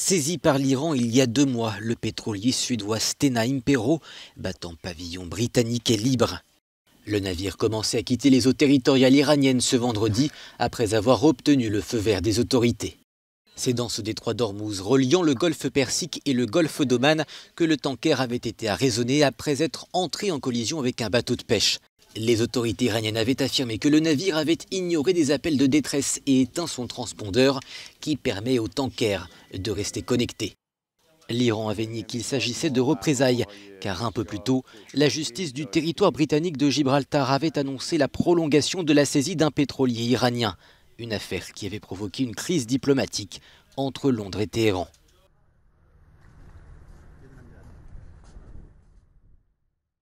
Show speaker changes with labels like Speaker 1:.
Speaker 1: Saisi par l'Iran il y a deux mois, le pétrolier suédois Stena Impero, battant pavillon britannique, est libre. Le navire commençait à quitter les eaux territoriales iraniennes ce vendredi après avoir obtenu le feu vert des autorités. C'est dans ce détroit d'Ormuz, reliant le golfe Persique et le golfe d'Oman, que le tanker avait été arraisonné après être entré en collision avec un bateau de pêche. Les autorités iraniennes avaient affirmé que le navire avait ignoré des appels de détresse et éteint son transpondeur, qui permet au tanker de rester connecté. L'Iran avait nié qu'il s'agissait de représailles, car un peu plus tôt, la justice du territoire britannique de Gibraltar avait annoncé la prolongation de la saisie d'un pétrolier iranien, une affaire qui avait provoqué une crise diplomatique entre Londres et Téhéran.